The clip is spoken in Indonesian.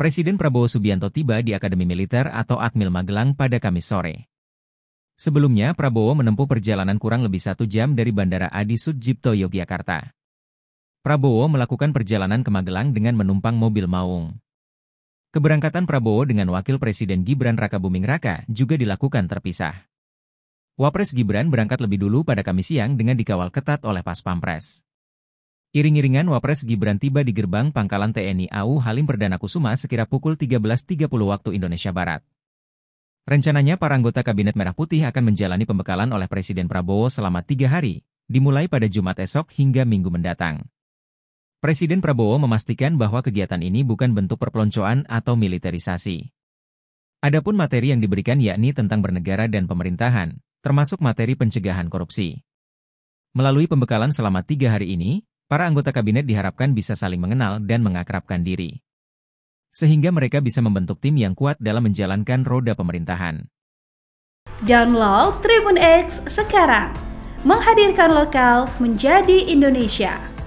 Presiden Prabowo Subianto tiba di Akademi Militer atau Akmil Magelang pada Kamis sore. Sebelumnya, Prabowo menempuh perjalanan kurang lebih satu jam dari Bandara Adi Sudjipto, Yogyakarta. Prabowo melakukan perjalanan ke Magelang dengan menumpang mobil Maung. Keberangkatan Prabowo dengan Wakil Presiden Gibran Raka Buming Raka juga dilakukan terpisah. Wapres Gibran berangkat lebih dulu pada Kamis siang dengan dikawal ketat oleh Pas Pampres. Iring-iringan Wapres Gibran tiba di gerbang pangkalan TNI AU Halim Perdana Kusuma sekira pukul 13.30 waktu Indonesia Barat. Rencananya para anggota Kabinet Merah Putih akan menjalani pembekalan oleh Presiden Prabowo selama tiga hari, dimulai pada Jumat esok hingga Minggu mendatang. Presiden Prabowo memastikan bahwa kegiatan ini bukan bentuk perpeloncoan atau militerisasi. Adapun materi yang diberikan yakni tentang bernegara dan pemerintahan, termasuk materi pencegahan korupsi. Melalui pembekalan selama tiga hari ini, para anggota kabinet diharapkan bisa saling mengenal dan mengakrabkan diri. Sehingga mereka bisa membentuk tim yang kuat dalam menjalankan roda pemerintahan. Download Tribun X sekarang. Menghadirkan lokal menjadi Indonesia.